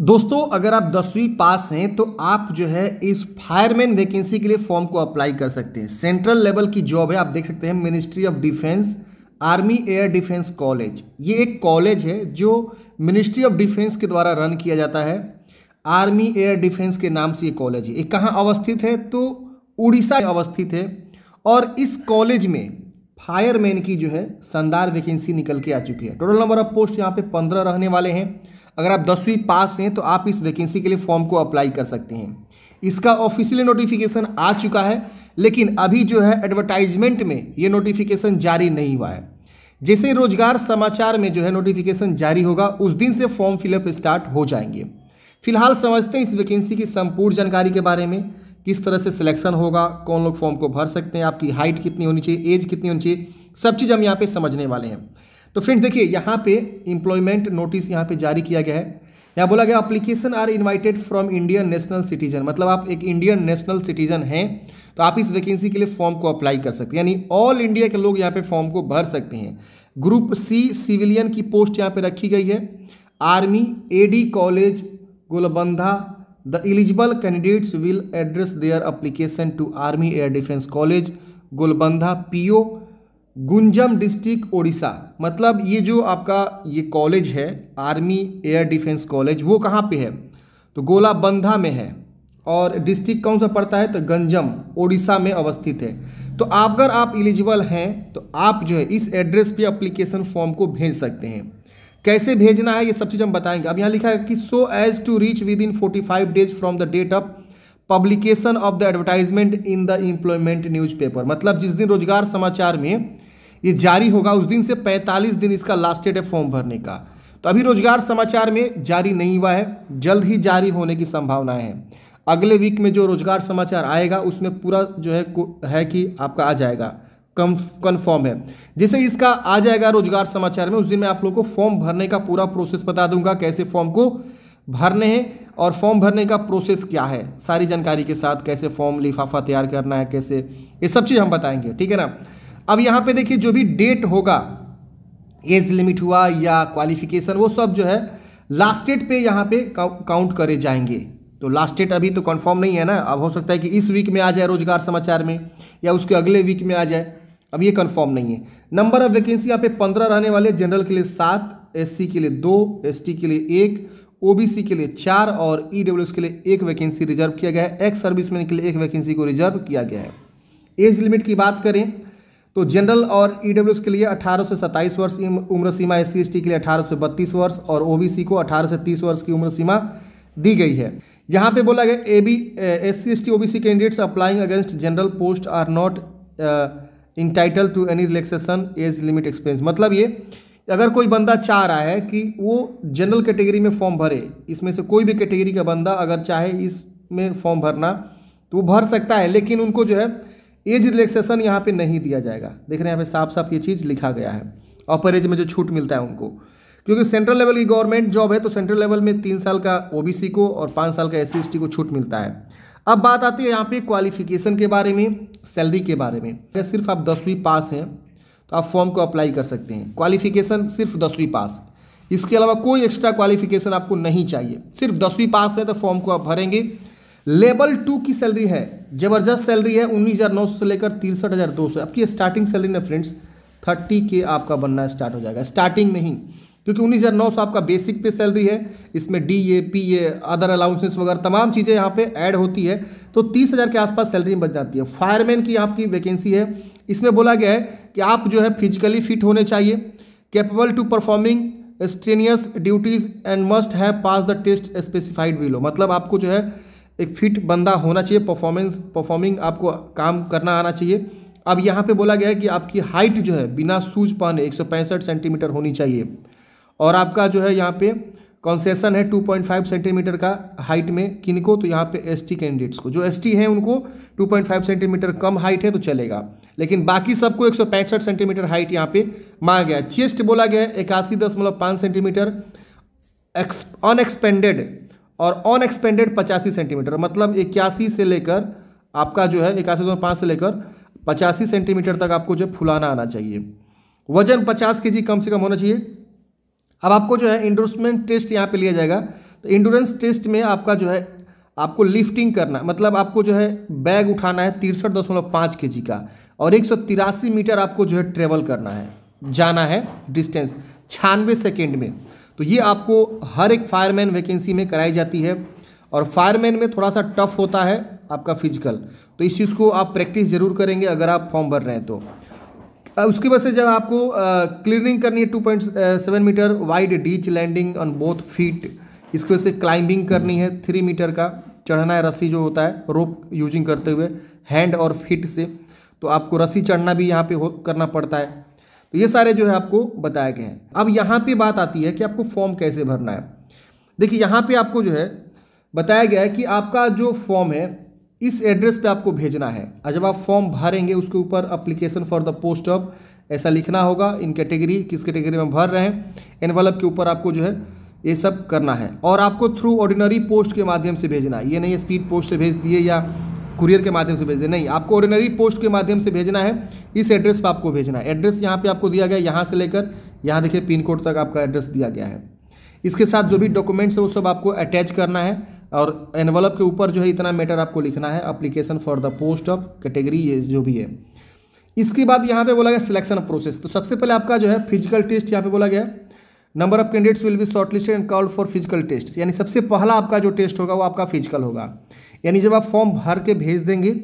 दोस्तों अगर आप दसवीं पास हैं तो आप जो है इस फायरमैन वैकेंसी के लिए फॉर्म को अप्लाई कर सकते हैं सेंट्रल लेवल की जॉब है आप देख सकते हैं ministry of defence army air defence college ये एक कॉलेज है जो मिनिस्ट्री ऑफ डिफेंस के द्वारा रन किया जाता है आर्मी एयर डिफेंस के नाम से ये कॉलेज है ये कहाँ अवस्थित है तो उड़ीसा अवस्थित है और इस कॉलेज में फायरमैन की जो है शानदार वैकेंसी निकल के आ चुकी है टोटल नंबर ऑफ पोस्ट यहाँ पे पंद्रह रहने वाले हैं अगर आप दसवीं पास हैं तो आप इस वैकेंसी के लिए फॉर्म को अप्लाई कर सकते हैं इसका ऑफिशियली नोटिफिकेशन आ चुका है लेकिन अभी जो है एडवर्टाइजमेंट में ये नोटिफिकेशन जारी नहीं हुआ है जैसे रोजगार समाचार में जो है नोटिफिकेशन जारी होगा उस दिन से फॉर्म फिलअप स्टार्ट हो जाएंगे फिलहाल समझते हैं इस वैकेंसी की संपूर्ण जानकारी के बारे में किस तरह से सिलेक्शन होगा कौन लोग फॉर्म को भर सकते हैं आपकी हाइट कितनी होनी चाहिए एज कितनी होनी चाहिए सब चीज़ हम यहाँ पे समझने वाले हैं तो फ्रेंड्स देखिए यहाँ पे एम्प्लॉयमेंट नोटिस यहाँ पे जारी किया गया है यहाँ बोला गया application are invited from Indian national citizen मतलब आप एक इंडियन नेशनल सिटीजन हैं तो आप इस वैकेंसी के लिए फॉर्म को अप्लाई कर सकते हैं यानी ऑल इंडिया के लोग यहाँ पे फॉर्म को भर सकते हैं ग्रुप सी सिविलियन की पोस्ट यहाँ पे रखी गई है army AD college Golabandha the eligible candidates will address their application to army air defence college Golabandha PO Ganjam district Odisha मतलब ये जो आपका ये कॉलेज है आर्मी एयर डिफेंस कॉलेज वो कहाँ पे है तो गोलाबंधा में है और डिस्ट्रिक्ट कौन सा पड़ता है तो गंजम ओडिशा में अवस्थित है तो अगर आप एलिजिबल हैं तो आप जो है इस एड्रेस पे अप्लीकेशन फॉर्म को भेज सकते हैं कैसे भेजना है ये सब चीज़ हम बताएंगे अब यहाँ लिखा है कि so as to reach within forty five days from the date of publication of the advertisement in the news newspaper मतलब जिस दिन रोजगार समाचार में ये जारी होगा उस दिन से 45 दिन इसका लास्ट डेट है फॉर्म भरने का तो अभी रोजगार समाचार में जारी नहीं हुआ है जल्द ही जारी होने की संभावना है अगले वीक में जो रोजगार समाचार आएगा उसमें पूरा जो है है कि आपका आ जाएगा कम कन्फर्म है जैसे इसका आ जाएगा रोजगार समाचार में उस दिन मैं आप लोग को फॉर्म भरने का पूरा प्रोसेस बता दूंगा कैसे फॉर्म को भरने हैं और फॉर्म भरने का प्रोसेस क्या है सारी जानकारी के साथ कैसे फॉर्म लिफाफा तैयार करना है कैसे ये सब चीज़ हम बताएंगे ठीक है ना अब यहाँ पे देखिए जो भी डेट होगा एज लिमिट हुआ या क्वालिफिकेशन वो सब जो है लास्ट डेट पे यहाँ पे काउंट करे जाएंगे तो लास्ट डेट अभी तो कन्फर्म नहीं है ना अब हो सकता है कि इस वीक में आ जाए रोजगार समाचार में या उसके अगले वीक में आ जाए अब ये कन्फर्म नहीं है नंबर ऑफ वैकेंसी यहाँ पे पंद्रह रहने वाले जनरल के लिए सात एस के लिए दो एस के लिए एक ओबीसी के लिए चार और ईडब्ल्यूएस e के लिए एक वैकेंसी रिजर्व किया गया है एक्स सर्विसमैन के लिए एक वैकेंसी को रिजर्व किया गया है एज लिमिट की बात करें तो जनरल और ईडब्ल्यूएस e के लिए 18 से 27 वर्ष उम्र सीमा एस सी के लिए 18 से 32 वर्ष और ओबीसी को 18 से 30 वर्ष की उम्र सीमा दी गई है यहाँ पे बोला गया A B S C S T candidates applying against general post are not entitled to any relaxation age limit experience मतलब ये अगर कोई बंदा चाह रहा है कि वो जनरल कैटेगरी में फॉर्म भरे इसमें से कोई भी कैटेगरी का बंदा अगर चाहे इसमें फॉर्म भरना तो वो भर सकता है लेकिन उनको जो है एज रिलैक्सेशन यहाँ पे नहीं दिया जाएगा देख रहे हैं यहाँ पे साफ साफ ये चीज़ लिखा गया है अपर एज में जो छूट मिलता है उनको क्योंकि सेंट्रल लेवल की गवर्नमेंट जॉब है तो सेंट्रल लेवल में तीन साल का ओ को और पाँच साल का एस सी को छूट मिलता है अब बात आती है यहाँ पे क्वालिफिकेशन के बारे में सैलरी के बारे में सिर्फ आप दसवीं पास हैं तो आप फॉर्म को अप्लाई कर सकते हैं क्वालिफिकेशन सिर्फ दसवीं पास इसके अलावा कोई एक्स्ट्रा क्वालिफिकेशन आपको नहीं चाहिए सिर्फ दसवीं पास है तो फॉर्म को आप भरेंगे लेवल टू की सैलरी है ज़बरदस्त सैलरी है उन्नीस हज़ार नौ से लेकर तिरसठ हज़ार दो सौ आपकी स्टार्टिंग सैलरी ना फ्रेंड्स थर्टी के आपका बनना स्टार्ट हो जाएगा स्टार्टिंग में ही क्योंकि उन्नीस हज़ार नौ सौ आपका बेसिक पे सैलरी है इसमें D A P A other allowances वगैरह तमाम चीज़ें यहाँ पे ऐड होती है तो तीस हज़ार के आसपास सैलरी बच जाती है फायरमैन की आपकी वैकेंसी है इसमें बोला गया है कि आप जो है फिजिकली फिट होने चाहिए capable to performing strenuous duties and must have pass the test specified below मतलब आपको जो है एक फिट बंदा होना चाहिए परफॉर्मेंस परफॉर्मिंग आपको काम करना आना चाहिए अब यहाँ पे बोला गया है कि आपकी हाइट जो है बिना शूज पहने एक सेंटीमीटर होनी चाहिए और आपका जो है यहाँ पे कॉन्सेसन है 2.5 सेंटीमीटर का हाइट में किन को तो यहाँ पे एसटी कैंडिडेट्स को जो एसटी हैं उनको 2.5 सेंटीमीटर कम हाइट है तो चलेगा लेकिन बाकी सबको एक सेंटीमीटर हाइट यहाँ पे मांगा गया चेस्ट बोला गया इक्यासी दशमलव पाँच सेंटीमीटर अनएक्सपेंडेड और अनएक्सपेंडेड पचासी सेंटीमीटर मतलब इक्यासी से लेकर आपका जो है इक्यासी दशमलव पाँच से लेकर पचासी सेंटीमीटर तक आपको जो फुलाना आना चाहिए वजन पचास के कम से कम होना चाहिए अब आपको जो है इंडोर्समेंट टेस्ट यहाँ पे लिया जाएगा तो इंडोरेंस टेस्ट में आपका जो है आपको लिफ्टिंग करना मतलब आपको जो है बैग उठाना है तिरसठ दशमलव पाँच के जी का और एक सौ तिरासी मीटर आपको जो है ट्रेवल करना है जाना है डिस्टेंस छियानवे सेकेंड में तो ये आपको हर एक फायरमैन वैकेंसी में कराई जाती है और फायरमैन में थोड़ा सा टफ होता है आपका फिजिकल तो इस चीज़ को आप प्रैक्टिस जरूर करेंगे अगर आप फॉर्म भर रहे हैं तो उसकी वजह से जब आपको क्लियरिंग करनी है two point seven metre wide ditch landing on both feet इसकी वजह से क्लाइंबिंग करनी है थ्री मीटर का चढ़ना है रस्सी जो होता है रोप यूजिंग करते हुए हैंड और फिट से तो आपको रस्सी चढ़ना भी यहाँ पे हो करना पड़ता है तो ये सारे जो है आपको बताए गए हैं अब यहाँ पे बात आती है कि आपको फॉर्म कैसे भरना है देखिए यहाँ पे आपको जो है बताया गया है कि आपका जो फॉर्म है इस एड्रेस पे आपको भेजना है और जब आप फॉर्म भरेंगे उसके ऊपर application for the post of ऐसा लिखना होगा इन कैटेगरी किस कैटेगरी में भर रहे हैं एनवलप के ऊपर आपको जो है ये सब करना है और आपको थ्रू ऑर्डिनरी पोस्ट के माध्यम से भेजना है ये नहीं है स्पीड पोस्ट से भेज दिए या कुरियर के माध्यम से भेज दिए नहीं आपको ऑर्डिनरी पोस्ट के माध्यम से भेजना है इस एड्रेस पर आपको भेजना है एड्रेस यहाँ पे आपको दिया गया यहाँ से लेकर यहाँ देखिए पिन कोड तक आपका एड्रेस दिया गया है इसके साथ जो भी डॉक्यूमेंट्स है वो सब आपको अटैच करना है और एनवलप के ऊपर जो है इतना मैटर आपको लिखना है application for the post of category ये जो भी है इसके बाद यहाँ पे बोला गया सिलेक्शन प्रोसेस तो सबसे पहले आपका जो है फिजिकल टेस्ट यहाँ पे बोला गया number of candidates will be shortlisted and called for physical test यानी सबसे पहला आपका जो टेस्ट होगा वो आपका फिजिकल होगा यानी जब आप फॉर्म भर के भेज देंगे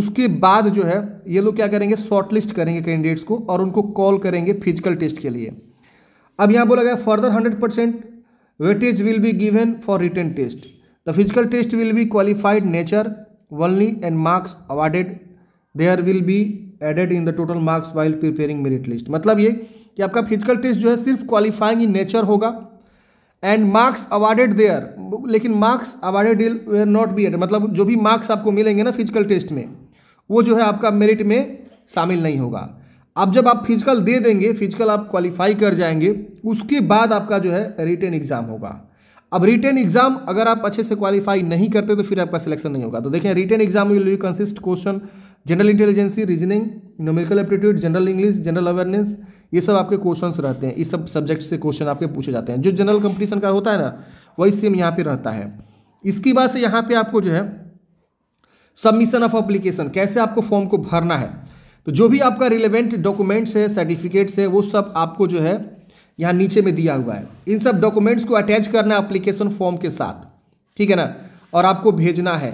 उसके बाद जो है ये लोग क्या करेंगे शॉर्टलिस्ट करेंगे कैंडिडेट्स को और उनको कॉल करेंगे फिजिकल टेस्ट के लिए अब यहाँ बोला गया further hundred percent weightage will be given for written test the physical test will be qualified nature only and marks awarded there will be added in the total marks while preparing merit list मतलब ये कि आपका physical test जो है सिर्फ qualifying in nature होगा and marks awarded there लेकिन marks awarded where not be add मतलब जो भी मार्क्स आपको मिलेंगे ना फिजिकल टेस्ट में वो जो है आपका मेरिट में शामिल नहीं होगा अब जब आप फिजिकल दे देंगे फिजिकल आप क्वालिफाई कर जाएंगे उसके बाद आपका जो है रिटर्न एग्ज़ाम होगा अब रिटर्न एग्जाम अगर आप अच्छे से क्वालिफाई नहीं करते तो फिर आपका सिलेक्शन नहीं होगा तो देखें written exam will consist question general intelligence reasoning numerical aptitude general English general awareness ये सब आपके क्वेश्चंस रहते हैं इस सब सब्जेक्ट से क्वेश्चन आपके पूछे जाते हैं जो जनरल कंपटीशन का होता है ना वही सेम यहाँ पे रहता है इसके बाद से यहाँ पे आपको जो है सबमिशन ऑफ अप्लीकेशन कैसे आपको फॉर्म को भरना है तो जो भी आपका रिलेवेंट डॉक्यूमेंट्स है सर्टिफिकेट्स है वो सब आपको जो है यहाँ नीचे में दिया हुआ है इन सब डॉक्यूमेंट्स को अटैच करना है अप्लीकेशन फॉर्म के साथ ठीक है ना और आपको भेजना है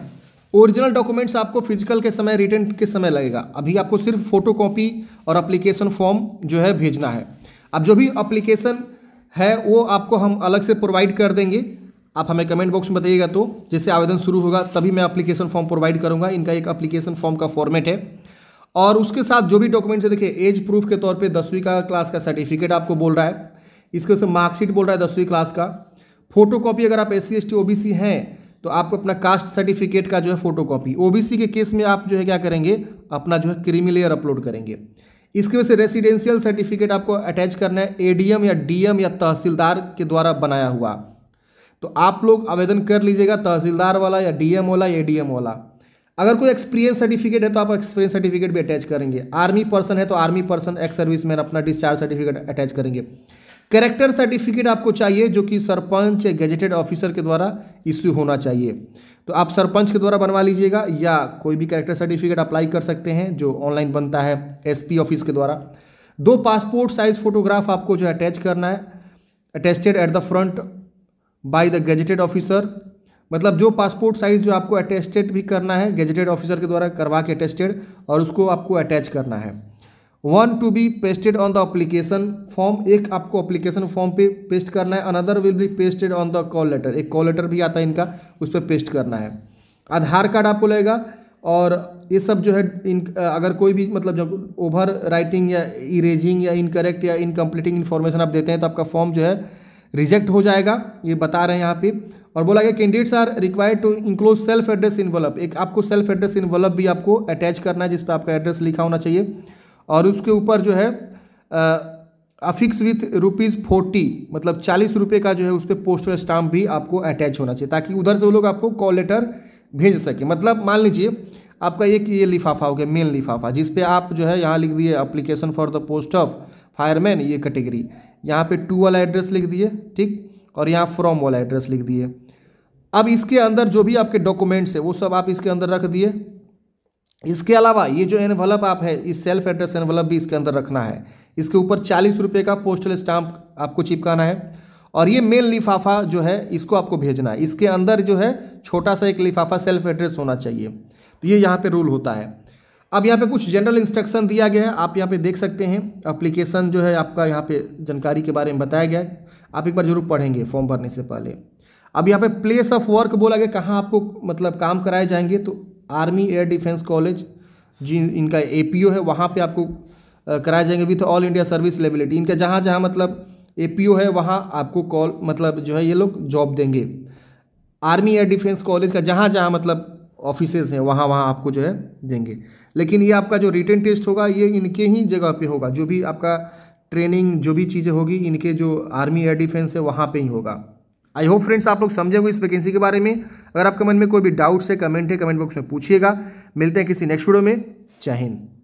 ओरिजिनल डॉक्यूमेंट्स आपको फिजिकल के समय रिटर्न के समय लगेगा अभी आपको सिर्फ फोटो कॉपी और अप्लीकेशन फॉर्म जो है भेजना है अब जो भी अप्लीकेशन है वो आपको हम अलग से प्रोवाइड कर देंगे आप हमें कमेंट बॉक्स में बताइएगा तो जैसे आवेदन शुरू होगा तभी मैं अप्लीकेशन फॉर्म प्रोवाइड करूँगा इनका एक अप्लीकेशन फॉर्म का फॉर्मेट है और उसके साथ जो भी डॉक्यूमेंट्स है देखिए एज प्रूफ के तौर पे दसवीं का क्लास का सर्टिफिकेट आपको बोल रहा है इसके मार्कशीट बोल रहा है दसवीं क्लास का फोटो कॉपी अगर आप S C S T O B C हैं तो आपको अपना कास्ट सर्टिफिकेट का जो है फोटो कॉपी ओबीसी के केस में आप जो है क्या करेंगे अपना जो है क्रीमी लेयर अपलोड करेंगे इसकी वजह से रेसिडेंशियल सर्टिफिकेट आपको अटैच करना है एडीएम या डीएम या तहसीलदार के द्वारा बनाया हुआ तो आप लोग आवेदन कर लीजिएगा तहसीलदार वाला या डीएम वाला या एडीएम वाला अगर कोई एक्सपीरियंस सर्टिफिकेट है तो आप एक्सपीरियंस सर्टिफिकेट भी अटैच करेंगे आर्मी पर्सन है तो आर्मी पर्सन एक्स सर्विस अपना डिस्चार्ज सर्टिफिकेट अटैच करेंगे करेक्टर सर्टिफिकेट आपको चाहिए जो कि सरपंच गेजेटेड ऑफिसर के द्वारा इश्यू होना चाहिए तो आप सरपंच के द्वारा बनवा लीजिएगा या कोई भी करेक्टर सर्टिफिकेट अप्लाई कर सकते हैं जो ऑनलाइन बनता है एसपी ऑफिस के द्वारा दो पासपोर्ट साइज फोटोग्राफ आपको जो अटैच करना है attested at the front by the gazetted officer मतलब जो पासपोर्ट साइज जो आपको अटेस्टेड भी करना है गेजेटेड ऑफिसर के द्वारा करवा के अटेस्टेड और उसको आपको अटैच करना है one to be pasted on the application form एक आपको अप्लीकेशन फॉर्म पे पेस्ट करना है another will be pasted on the call letter एक कॉल लेटर भी आता है इनका उस पर पेस्ट करना है आधार कार्ड आपको लगेगा और ये सब जो है इन अगर कोई भी मतलब जब ओवर राइटिंग या इरेजिंग या इनकरेक्ट या इनकम्प्लीटिंग इन्फॉर्मेशन आप देते हैं तो आपका फॉर्म जो है रिजेक्ट हो जाएगा ये बता रहे हैं यहाँ पे और बोला गया candidates are required to enclose self address envelope एक आपको सेल्फ एड्रेस इन्वलप भी आपको अटैच करना है जिस पर आपका एड्रेस लिखा होना चाहिए और उसके ऊपर जो है अफिक्स विथ रुपीज़ फोर्टी मतलब चालीस रुपये का जो है उस पर पोस्टल स्टाम्प भी आपको अटैच होना चाहिए ताकि उधर से वो लोग आपको कॉल लेटर भेज सके मतलब मान लीजिए आपका एक ये लिफाफा हो गया मेन लिफाफा जिस पे आप जो है यहाँ लिख दिए application for the post of fireman ये कैटेगरी यहाँ पे टू वाला एड्रेस लिख दिए ठीक और यहाँ फ्रॉम वाला एड्रेस लिख दिए अब इसके अंदर जो भी आपके डॉक्यूमेंट्स है वो सब आप इसके अंदर रख दिए इसके अलावा ये जो एनवलप आप है इस सेल्फ एड्रेस एनवलप भी इसके अंदर रखना है इसके ऊपर चालीस रुपये का पोस्टल स्टाम्प आपको चिपकाना है और ये मेल लिफाफा जो है इसको आपको भेजना है इसके अंदर जो है छोटा सा एक लिफाफा सेल्फ एड्रेस होना चाहिए तो ये यहाँ पे रूल होता है अब यहाँ पे कुछ जनरल इंस्ट्रक्शन दिया गया है आप यहाँ पे देख सकते हैं अप्लीकेशन जो है आपका यहाँ पे जानकारी के बारे में बताया गया है आप एक बार जरूर पढ़ेंगे फॉर्म भरने से पहले अब यहाँ पे प्लेस ऑफ वर्क बोला गया कहाँ आपको मतलब काम कराए जाएंगे तो आर्मी एयर डिफेंस कॉलेज जी इनका ए है वहाँ पर आपको कराए जाएंगे with all India service liability इनका जहाँ जहाँ मतलब ए है वहाँ आपको कॉल मतलब जो है ये लोग जॉब देंगे आर्मी एयर डिफेंस कॉलेज का जहाँ जहाँ मतलब ऑफिसेज हैं वहाँ वहाँ आपको जो है देंगे लेकिन ये आपका जो रिटर्न टेस्ट होगा ये इनके ही जगह पे होगा जो भी आपका ट्रेनिंग जो भी चीज़ें होगी इनके जो आर्मी एयर डिफेंस है वहाँ पे ही होगा आई होप फ्रेंड्स आप लोग समझे इस वैकेंसी के बारे में अगर आपके मन में कोई भी डाउट्स है कमेंट है कमेंट बॉक्स में पूछिएगा मिलते हैं किसी नेक्स्ट वीडियो में जय हिंद